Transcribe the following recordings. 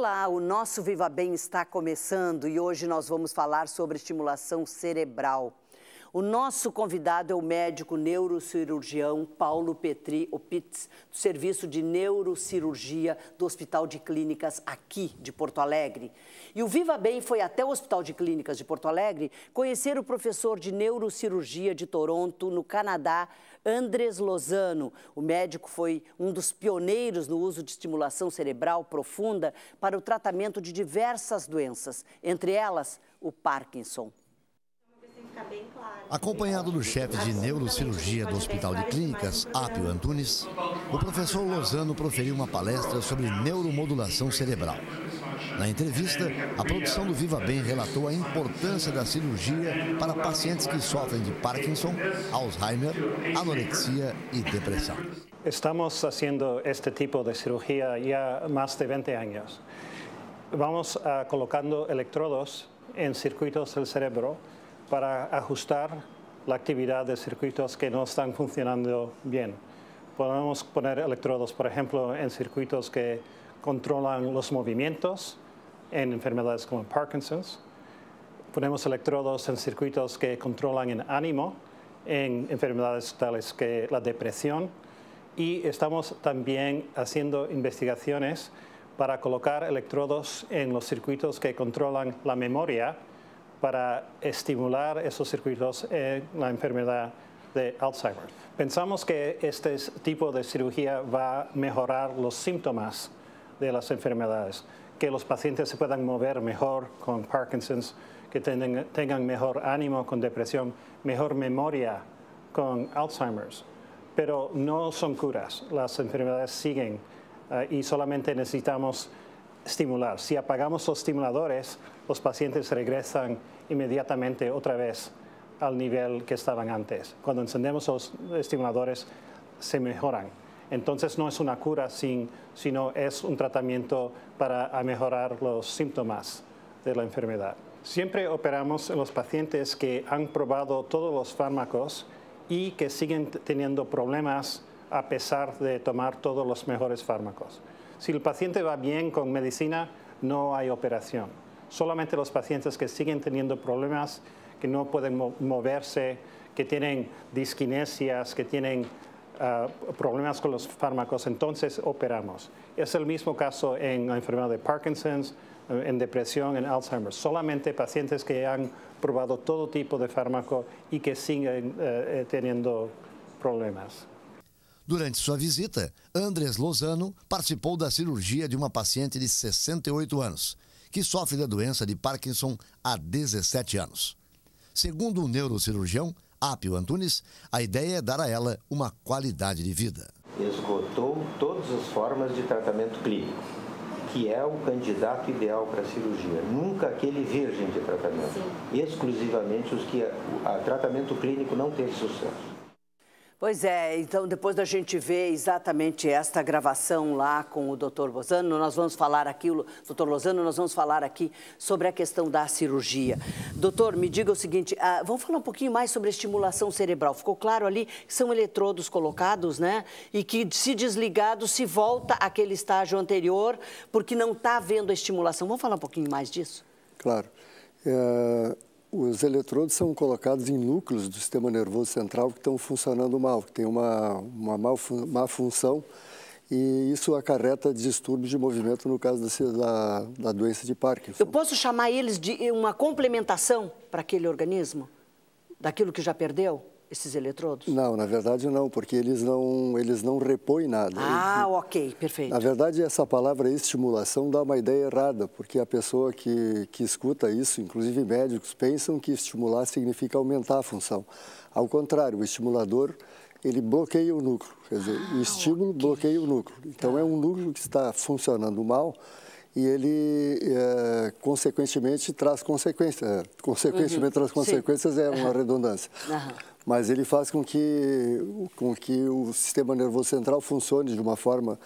Olá, o nosso Viva Bem está começando e hoje nós vamos falar sobre estimulação cerebral. O nosso convidado é o médico neurocirurgião Paulo Petri, Opitz, do Serviço de Neurocirurgia do Hospital de Clínicas aqui de Porto Alegre. E o Viva Bem foi até o Hospital de Clínicas de Porto Alegre conhecer o professor de neurocirurgia de Toronto, no Canadá, Andres Lozano. O médico foi um dos pioneiros no uso de estimulação cerebral profunda para o tratamento de diversas doenças, entre elas o Parkinson. Acompanhado do chefe de neurocirurgia do Hospital de Clínicas, Apio Antunes, o professor Lozano proferiu uma palestra sobre neuromodulação cerebral. Na entrevista, a produção do Viva Bem relatou a importância da cirurgia para pacientes que sofrem de Parkinson, Alzheimer, anorexia e depressão. Estamos fazendo este tipo de cirurgia já há mais de 20 anos. Vamos a, colocando eletrodos em circuitos do cérebro para ajustar a atividade de circuitos que não estão funcionando bem. Podemos pôr eletrodos, por exemplo, em circuitos que controlan los movimientos en enfermedades como Parkinson's. Ponemos electrodos en circuitos que controlan el ánimo en enfermedades tales que la depresión y estamos también haciendo investigaciones para colocar electrodos en los circuitos que controlan la memoria para estimular esos circuitos en la enfermedad de Alzheimer. Pensamos que este tipo de cirugía va a mejorar los síntomas de las enfermedades, que los pacientes se puedan mover mejor con Parkinson's, que tengan, mejor ánimo con depresión, mejor memoria con Alzheimer's. Pero no son curas, las enfermedades siguen eh, y solamente necesitamos estimular. Si apagamos los estimuladores, los pacientes regresan inmediatamente otra vez al nivel que estaban antes. Cuando encendemos los estimuladores, se mejoran. Entonces no es una cura, sino es un tratamiento para mejorar los síntomas de la enfermedad. Siempre operamos en los pacientes que han probado todos los fármacos y que siguen teniendo problemas a pesar de tomar todos los mejores fármacos. Si el paciente va bien con medicina, no hay operación. Solamente los pacientes que siguen teniendo problemas, que no pueden moverse, que tienen disquinesias, que tienen uh, problemas con los fármacos, entonces operamos. Es el mismo caso en la enfermedad de Parkinson's, eh, en depresión, en Alzheimer. Solamente pacientes que han probado todo tipo de fármaco y que siguen uh, teniendo problemas. Durante sua visita, Andrés Lozano participou da cirurgia de uma paciente de 68 anos, que sofre da doença de Parkinson há 17 anos. Segundo o neurocirurgião, Apio Antunes, a ideia é dar a ela uma qualidade de vida. Esgotou todas as formas de tratamento clínico, que é o candidato ideal para a cirurgia. Nunca aquele virgem de tratamento, Sim. exclusivamente os que a, a tratamento clínico não teve sucesso. Pois é, então depois da gente ver exatamente esta gravação lá com o Dr. Lozano, nós vamos falar aquilo, Dr. Lozano, nós vamos falar aqui sobre a questão da cirurgia. Doutor, me diga o seguinte, ah, vamos falar um pouquinho mais sobre a estimulação cerebral. Ficou claro ali que são eletrodos colocados, né? E que se desligado se volta àquele estágio anterior, porque não está havendo a estimulação. Vamos falar um pouquinho mais disso? Claro. É os eletrodos são colocados em núcleos do sistema nervoso central que estão funcionando mal, que tem uma, uma má, má função e isso acarreta distúrbios de movimento no caso da, da doença de Parkinson. Eu posso chamar eles de uma complementação para aquele organismo? Daquilo que já perdeu? esses eletrodos? Não, na verdade não, porque eles não, eles não repõem nada. Ah, eles... ok, perfeito. Na verdade, essa palavra estimulação dá uma ideia errada, porque a pessoa que, que escuta isso, inclusive médicos, pensam que estimular significa aumentar a função. Ao contrário, o estimulador, ele bloqueia o núcleo, quer dizer, ah, o estímulo okay. bloqueia o núcleo. Então, tá. é um tá. núcleo que está funcionando mal, e ele é, consequentemente traz consequências. Eh, consequentemente uhum. traz consequências Sim. é uma redundância. Uhum mas ele faz com que, com que o sistema nervoso central funcione de uma forma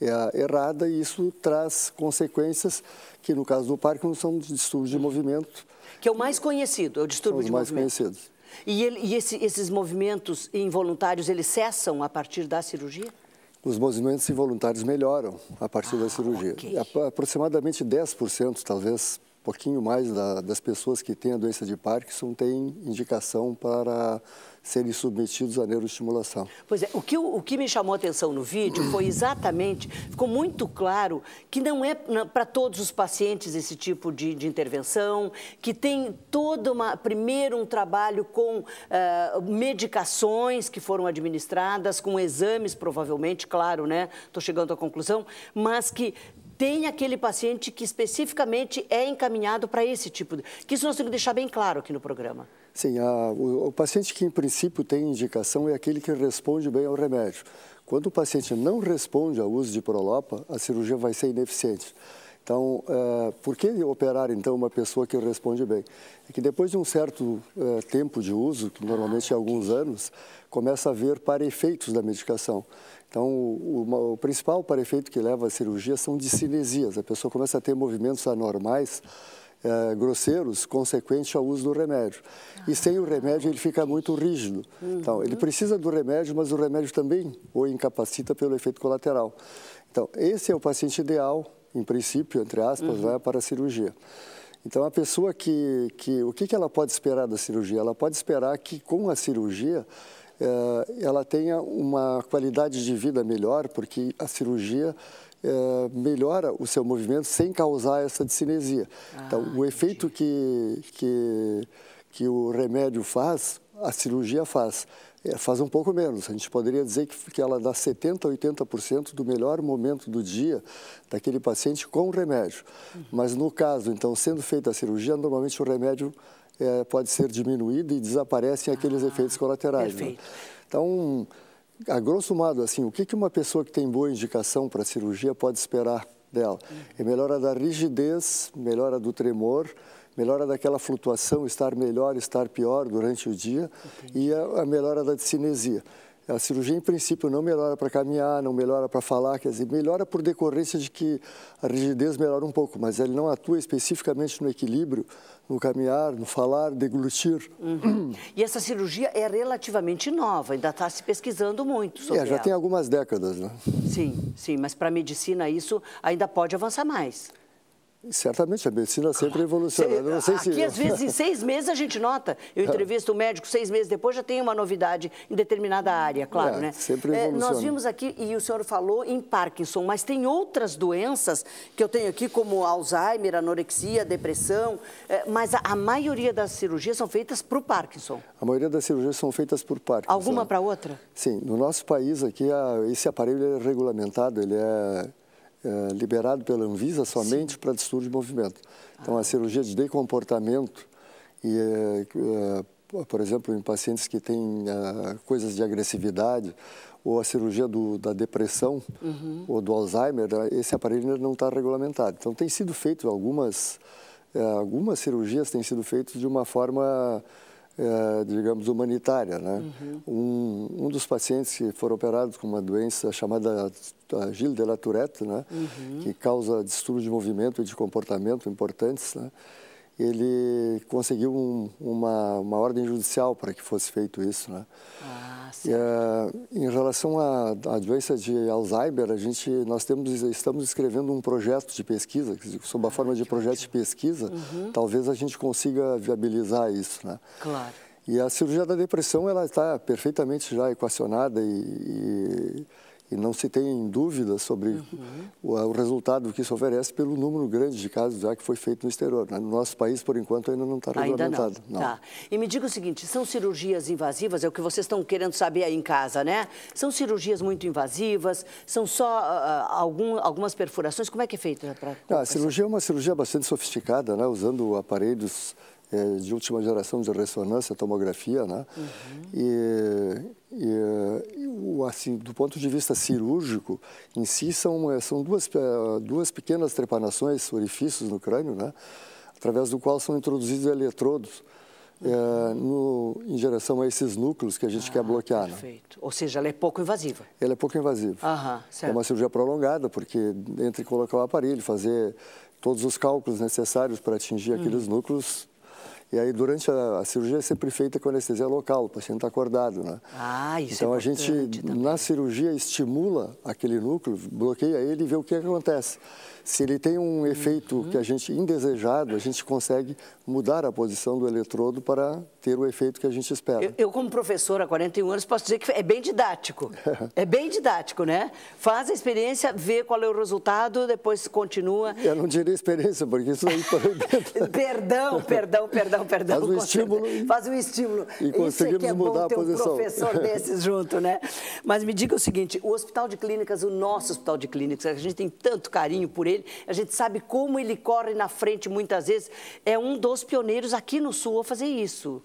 é, errada e isso traz consequências que, no caso do Parkinson, são distúrbios de movimento. Que é o mais conhecido, é o distúrbio de movimento. São os mais conhecidos. E, ele, e esse, esses movimentos involuntários, eles cessam a partir da cirurgia? Os movimentos involuntários melhoram a partir ah, da cirurgia. Okay. Aproximadamente 10%, talvez, pouquinho mais da, das pessoas que têm a doença de Parkinson têm indicação para serem submetidos à neuroestimulação. Pois é, o que, o que me chamou a atenção no vídeo foi exatamente, ficou muito claro que não é para todos os pacientes esse tipo de, de, intervenção, que tem toda uma, primeiro um trabalho com uh, medicações que foram administradas, com exames provavelmente, claro, né? Estou chegando à conclusão, mas que tem aquele paciente que especificamente é encaminhado para esse tipo de... Que isso nós temos que deixar bem claro aqui no programa. Sim, a, o, o paciente que em princípio tem indicação é aquele que responde bem ao remédio. Quando o paciente não responde ao uso de prolopa, a cirurgia vai ser ineficiente. Então, uh, por que operar então uma pessoa que responde bem? É que depois de um certo uh, tempo de uso, que normalmente é alguns anos, começa a ver para efeitos da medicação. Então, o, o, o principal para efeito que leva à cirurgia são de cinesias. A pessoa começa a ter movimentos anormais, uh, grosseiros, consequente ao uso do remédio. E sem o remédio ele fica muito rígido. Então, ele precisa do remédio, mas o remédio também o incapacita pelo efeito colateral. Então, esse é o paciente ideal em princípio, entre aspas, uhum. vai né, para a cirurgia. Então, a pessoa que, que. O que, que ela pode esperar da cirurgia? Ela pode esperar que, com a cirurgia, eh, ela tenha uma qualidade de vida melhor, porque a cirurgia eh, melhora o seu movimento sem causar essa discinesia. Ah, então, o entendi. efeito que, que, que o remédio faz, a cirurgia faz é, faz um pouco menos. A gente poderia dizer que, que ela dá 70%, 80% do melhor momento do dia daquele paciente com o remédio. Mas no caso, então, sendo feita a cirurgia, normalmente o remédio é, pode ser diminuído e desaparecem ah, aqueles efeitos colaterais. Né? Então, a grosso modo, assim, o que, que uma pessoa que tem boa indicação para a cirurgia pode esperar dela? Uhum. É melhora da rigidez, melhora do tremor, melhora daquela flutuação, estar melhor, estar pior durante o dia, Entendi. e a, a melhora da cinesia. A cirurgia, em princípio, não melhora para caminhar, não melhora para falar, quer dizer, melhora por decorrência de que a rigidez melhora um pouco, mas ele não atua especificamente no equilíbrio, no caminhar, no falar, deglutir. Uhum. E essa cirurgia é relativamente nova, ainda está se pesquisando muito sobre é, já ela. tem algumas décadas, né? Sim, sim, mas para a medicina isso ainda pode avançar mais. Certamente, a medicina sempre evolucionando. Ah, se, aqui, se... às vezes, em seis meses a gente nota. Eu entrevisto o um médico, seis meses depois já tem uma novidade em determinada área, claro, é, né? Sempre É, nós vimos aqui, e o senhor falou em Parkinson, mas tem outras doenças que eu tenho aqui, como Alzheimer, anorexia, depressão, é, mas a, a, maioria das cirurgias são feitas para o Parkinson. A maioria das cirurgias são feitas por Parkinson. Alguma para outra? Sim. No nosso país aqui, a, esse aparelho é regulamentado, ele é é, liberado pela Anvisa somente para distúrbio de movimento. Então, ah. a cirurgia de decomportamento e, é, é, por exemplo, em pacientes que têm é, coisas de agressividade, ou a cirurgia do, da depressão uhum. ou do Alzheimer, é, esse aparelho ainda não está regulamentado. Então, tem sido feito algumas, algumas cirurgias têm sido feitas de uma forma é, digamos, humanitária. Né? Uhum. Um, um dos pacientes que foram operados com uma doença chamada Gilles de la Tourette, né? Uhum. que causa distúrbios de movimento e de comportamento importantes, né? ele conseguiu um, uma, uma ordem judicial para que fosse feito isso, né? Ah, E, eh, em relação à, à, doença de Alzheimer, a gente nós temos estamos escrevendo um projeto de pesquisa, sob a ah, forma de projeto ótimo. de pesquisa, uhum. talvez a gente consiga viabilizar isso, né? Claro. E a cirurgia da depressão ela está perfeitamente já equacionada e, e e não se tem dúvida sobre uhum. o, o, resultado que isso oferece pelo número grande de casos já que foi feito no exterior. Né? No nosso país, por enquanto, ainda não está regulamentado. Não. não. Tá. E me diga o seguinte, são cirurgias invasivas, é o que vocês estão querendo saber aí em casa, né? São cirurgias muito invasivas, são só uh, algum, algumas perfurações, como é que é feita? Pra... Ah, a cirurgia é uma cirurgia bastante sofisticada, né? usando aparelhos é, de última geração de ressonância, tomografia, né? Uhum. E, e, assim, do ponto de vista cirúrgico, em si são, é, são duas, é, duas pequenas trepanações, orifícios no crânio, né? Através do qual são introduzidos eletrodos. É, uhum. no, em direção a esses núcleos que a gente ah, quer bloquear. Né? Perfeito. Né? Ou seja, ela é pouco invasiva. Ela é pouco invasiva. Aham, certo. É uma cirurgia prolongada, porque entre colocar o aparelho, fazer todos os cálculos necessários para atingir hum. aqueles núcleos, e aí, durante a, a cirurgia, é sempre feita com anestesia local, o paciente está acordado, né? Ah, isso é Então, é a gente, também. na cirurgia, estimula aquele núcleo, bloqueia ele e vê o que acontece. Se ele tem um efeito uhum. que a gente, indesejado, a gente consegue mudar a posição do eletrodo para ter o efeito que a gente espera. Eu, eu como professora há 41 anos, posso dizer que é bem didático. é bem didático, né? Faz a experiência, vê qual é o resultado, depois continua. Eu não diria experiência, porque isso aí... Perdão, perdão, perdão perdão, perdão. Faz um estímulo. E, faz um estímulo. E conseguimos Isso é, é mudar a posição. um professor desses junto, né? Mas me diga o seguinte, o Hospital de Clínicas, o nosso Hospital de Clínicas, a gente tem tanto carinho por ele, a gente sabe como ele corre na frente muitas vezes, é um dos pioneiros aqui no Sul a fazer isso.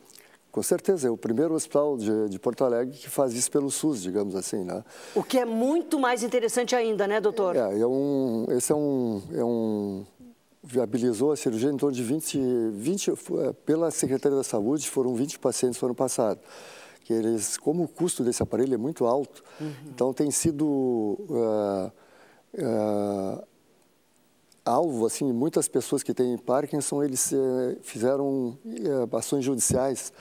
Com certeza, é o primeiro hospital de, de, Porto Alegre que faz isso pelo SUS, digamos assim, né? O que é muito mais interessante ainda, né, doutor? É, é um, esse é um, é um viabilizou a cirurgia em torno de 20, 20 eh, pela Secretaria da Saúde, foram 20 pacientes no ano passado. Que eles, como o custo desse aparelho é muito alto, uhum. então tem sido uh, uh, alvo assim muitas pessoas que têm Parkinson eles uh, fizeram ações judiciais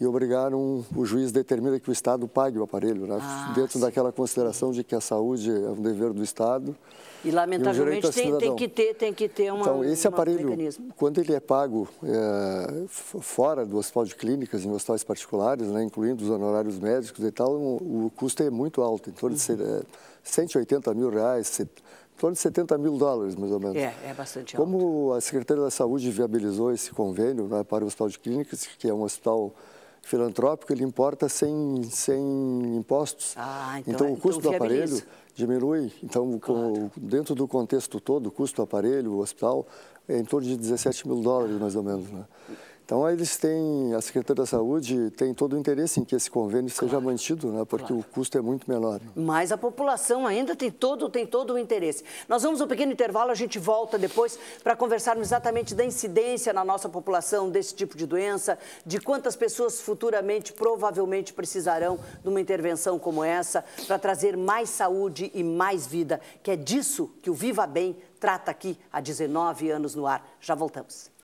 e obrigaram, o juiz determina que o Estado pague o aparelho, né? ah, dentro sim. daquela consideração de que a saúde é um dever do Estado. E lamentavelmente e um tem, tem, que ter, tem que ter uma, Então, esse uma aparelho, mecanismo. quando ele é pago é, fora do hospital de clínicas, em hospitais particulares, né, incluindo os honorários médicos e tal, o, o custo é muito alto, em torno uhum. de é, 180 mil reais, em torno de 70 mil dólares, mais ou menos. É, é bastante alto. Como a Secretaria da Saúde viabilizou esse convênio né, para o Hospital de Clínicas, que é um hospital filantrópico ele importa sem, sem impostos. Ah, então, então o é, custo então, do aparelho diminui. Então, claro. dentro do contexto todo, o custo do aparelho, o hospital, é em torno de 17 mil dólares, mais ou menos. Né? Então, eles têm, a Secretaria da Saúde tem todo o interesse em que esse convênio claro. seja mantido, né? porque claro. o custo é muito menor. Mas a população ainda tem todo, tem todo o interesse. Nós vamos a um pequeno intervalo, a gente volta depois para conversarmos exatamente da incidência na nossa população desse tipo de doença, de quantas pessoas futuramente provavelmente precisarão de uma intervenção como essa para trazer mais saúde e mais vida, que é disso que o Viva Bem trata aqui há 19 anos no ar. Já voltamos.